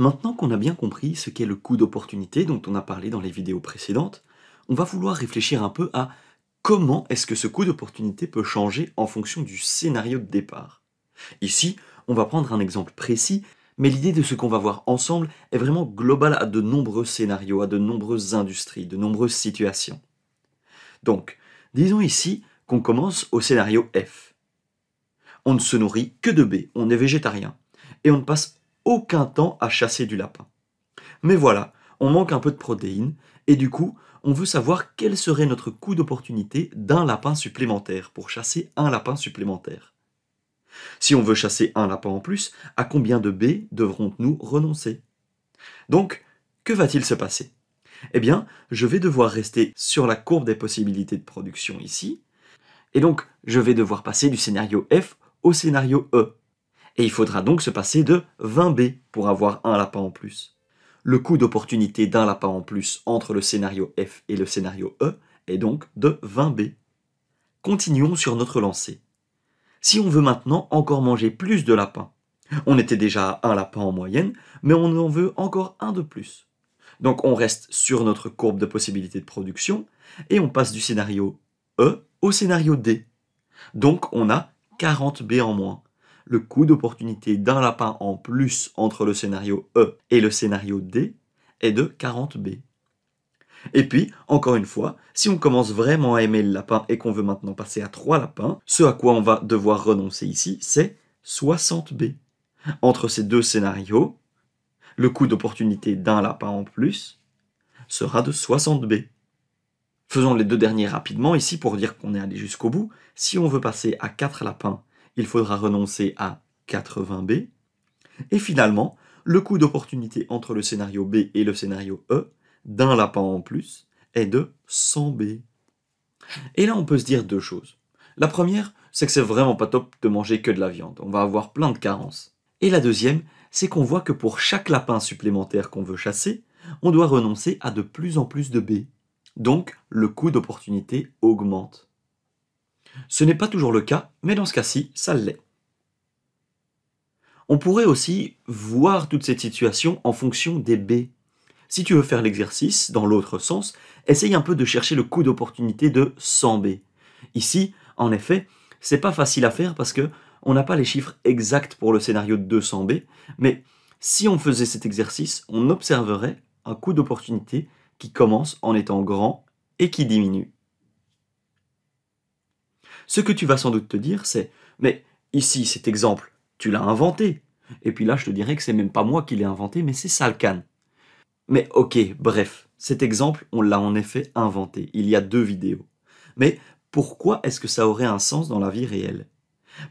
Maintenant qu'on a bien compris ce qu'est le coût d'opportunité dont on a parlé dans les vidéos précédentes, on va vouloir réfléchir un peu à comment est-ce que ce coût d'opportunité peut changer en fonction du scénario de départ. Ici, on va prendre un exemple précis, mais l'idée de ce qu'on va voir ensemble est vraiment globale à de nombreux scénarios, à de nombreuses industries, de nombreuses situations. Donc, disons ici qu'on commence au scénario F. On ne se nourrit que de B, on est végétarien, et on ne passe aucun temps à chasser du lapin. Mais voilà, on manque un peu de protéines, et du coup, on veut savoir quel serait notre coût d'opportunité d'un lapin supplémentaire, pour chasser un lapin supplémentaire. Si on veut chasser un lapin en plus, à combien de b devrons-nous renoncer Donc, que va-t-il se passer Eh bien, je vais devoir rester sur la courbe des possibilités de production ici, et donc je vais devoir passer du scénario F au scénario E et il faudra donc se passer de 20B pour avoir un lapin en plus. Le coût d'opportunité d'un lapin en plus entre le scénario F et le scénario E est donc de 20B. Continuons sur notre lancée. Si on veut maintenant encore manger plus de lapins, on était déjà à un lapin en moyenne, mais on en veut encore un de plus. Donc on reste sur notre courbe de possibilités de production et on passe du scénario E au scénario D. Donc on a 40 B en moins, le coût d'opportunité d'un lapin en plus entre le scénario E et le scénario D est de 40B. Et puis, encore une fois, si on commence vraiment à aimer le lapin et qu'on veut maintenant passer à 3 lapins, ce à quoi on va devoir renoncer ici, c'est 60B. Entre ces deux scénarios, le coût d'opportunité d'un lapin en plus sera de 60B. Faisons les deux derniers rapidement ici pour dire qu'on est allé jusqu'au bout. Si on veut passer à 4 lapins il faudra renoncer à 80B. Et finalement, le coût d'opportunité entre le scénario B et le scénario E, d'un lapin en plus, est de 100B. Et là, on peut se dire deux choses. La première, c'est que c'est vraiment pas top de manger que de la viande. On va avoir plein de carences. Et la deuxième, c'est qu'on voit que pour chaque lapin supplémentaire qu'on veut chasser, on doit renoncer à de plus en plus de B. Donc, le coût d'opportunité augmente. Ce n'est pas toujours le cas, mais dans ce cas-ci, ça l'est. On pourrait aussi voir toute cette situation en fonction des B. Si tu veux faire l'exercice dans l'autre sens, essaye un peu de chercher le coût d'opportunité de 100 B. Ici, en effet, c'est pas facile à faire parce que on n'a pas les chiffres exacts pour le scénario de 200 B, mais si on faisait cet exercice, on observerait un coût d'opportunité qui commence en étant grand et qui diminue. Ce que tu vas sans doute te dire, c'est Mais ici, cet exemple, tu l'as inventé. Et puis là, je te dirais que c'est même pas moi qui l'ai inventé, mais c'est Salkan. Mais ok, bref, cet exemple, on l'a en effet inventé. Il y a deux vidéos. Mais pourquoi est-ce que ça aurait un sens dans la vie réelle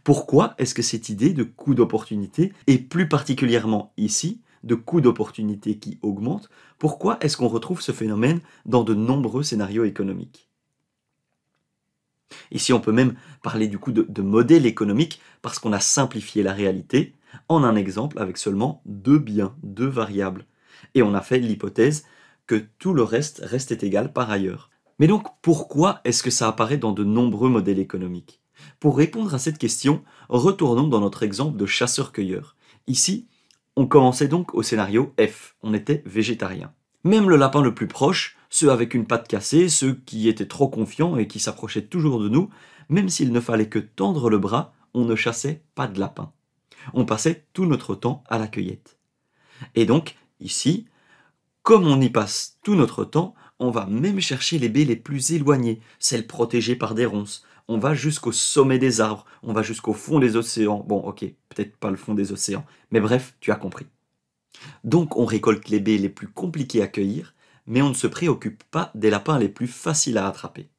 Pourquoi est-ce que cette idée de coût d'opportunité, et plus particulièrement ici, de coût d'opportunité qui augmente, pourquoi est-ce qu'on retrouve ce phénomène dans de nombreux scénarios économiques Ici, on peut même parler du coup de, modèle économique parce qu'on a simplifié la réalité en un exemple avec seulement deux biens, deux variables. Et on a fait l'hypothèse que tout le reste restait égal par ailleurs. Mais donc pourquoi est-ce que ça apparaît dans de nombreux modèles économiques Pour répondre à cette question, retournons dans notre exemple de chasseur-cueilleur. Ici, on commençait donc au scénario F, on était végétarien. Même le lapin le plus proche, ceux avec une patte cassée, ceux qui étaient trop confiants et qui s'approchaient toujours de nous, même s'il ne fallait que tendre le bras, on ne chassait pas de lapin. On passait tout notre temps à la cueillette. Et donc, ici, comme on y passe tout notre temps, on va même chercher les baies les plus éloignées, celles protégées par des ronces. On va jusqu'au sommet des arbres, on va jusqu'au fond des océans. Bon, ok, peut-être pas le fond des océans, mais bref, tu as compris. Donc on récolte les baies les plus compliquées à cueillir, mais on ne se préoccupe pas des lapins les plus faciles à attraper.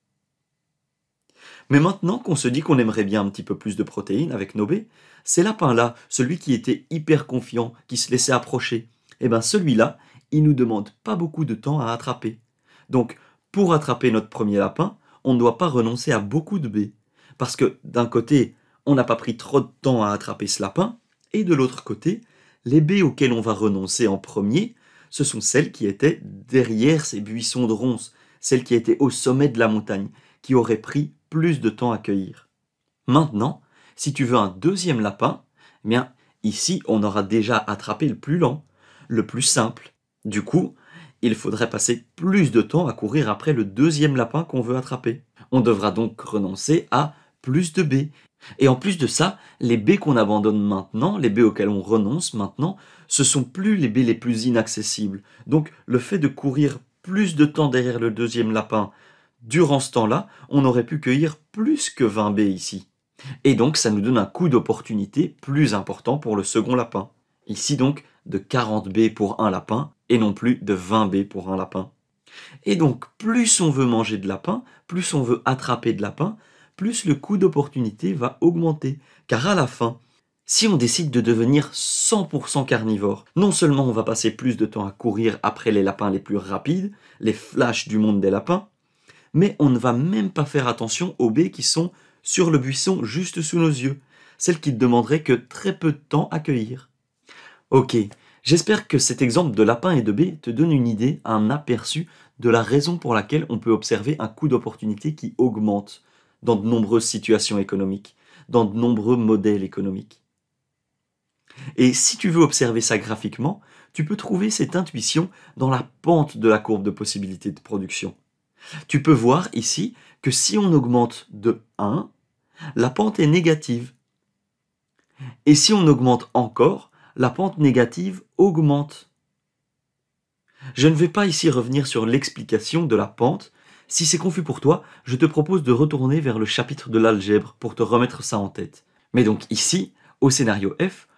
Mais maintenant qu'on se dit qu'on aimerait bien un petit peu plus de protéines avec nos baies, ces lapins-là, celui qui était hyper confiant, qui se laissait approcher, eh bien celui-là, il ne nous demande pas beaucoup de temps à attraper. Donc, pour attraper notre premier lapin, on ne doit pas renoncer à beaucoup de baies. Parce que d'un côté, on n'a pas pris trop de temps à attraper ce lapin, et de l'autre côté, les baies auxquelles on va renoncer en premier ce sont celles qui étaient derrière ces buissons de ronces, celles qui étaient au sommet de la montagne, qui auraient pris plus de temps à cueillir. Maintenant, si tu veux un deuxième lapin, eh bien ici on aura déjà attrapé le plus lent, le plus simple. Du coup, il faudrait passer plus de temps à courir après le deuxième lapin qu'on veut attraper. On devra donc renoncer à plus de baies. Et en plus de ça, les baies qu'on abandonne maintenant, les baies auxquelles on renonce maintenant, ce sont plus les baies les plus inaccessibles. Donc le fait de courir plus de temps derrière le deuxième lapin, durant ce temps-là, on aurait pu cueillir plus que 20 baies ici. Et donc ça nous donne un coup d'opportunité plus important pour le second lapin. Ici donc de 40 B pour un lapin et non plus de 20 B pour un lapin. Et donc plus on veut manger de lapin, plus on veut attraper de lapin, plus le coût d'opportunité va augmenter. Car à la fin, si on décide de devenir 100% carnivore, non seulement on va passer plus de temps à courir après les lapins les plus rapides, les flashs du monde des lapins, mais on ne va même pas faire attention aux baies qui sont sur le buisson juste sous nos yeux, celles qui ne demanderaient que très peu de temps à cueillir. Ok, j'espère que cet exemple de lapin et de baies te donne une idée, un aperçu de la raison pour laquelle on peut observer un coût d'opportunité qui augmente dans de nombreuses situations économiques, dans de nombreux modèles économiques. Et si tu veux observer ça graphiquement, tu peux trouver cette intuition dans la pente de la courbe de possibilité de production. Tu peux voir ici que si on augmente de 1, la pente est négative. Et si on augmente encore, la pente négative augmente. Je ne vais pas ici revenir sur l'explication de la pente si c'est confus pour toi, je te propose de retourner vers le chapitre de l'algèbre pour te remettre ça en tête. Mais donc ici, au scénario F,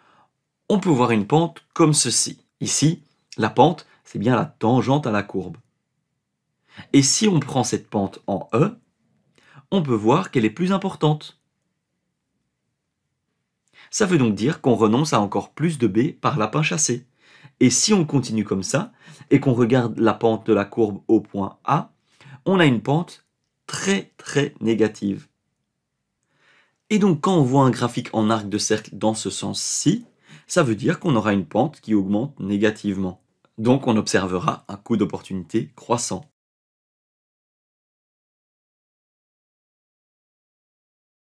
on peut voir une pente comme ceci. Ici, la pente, c'est bien la tangente à la courbe. Et si on prend cette pente en E, on peut voir qu'elle est plus importante. Ça veut donc dire qu'on renonce à encore plus de B par lapin chassé. Et si on continue comme ça, et qu'on regarde la pente de la courbe au point A, on a une pente très très négative. Et donc quand on voit un graphique en arc de cercle dans ce sens-ci, ça veut dire qu'on aura une pente qui augmente négativement. Donc on observera un coût d'opportunité croissant.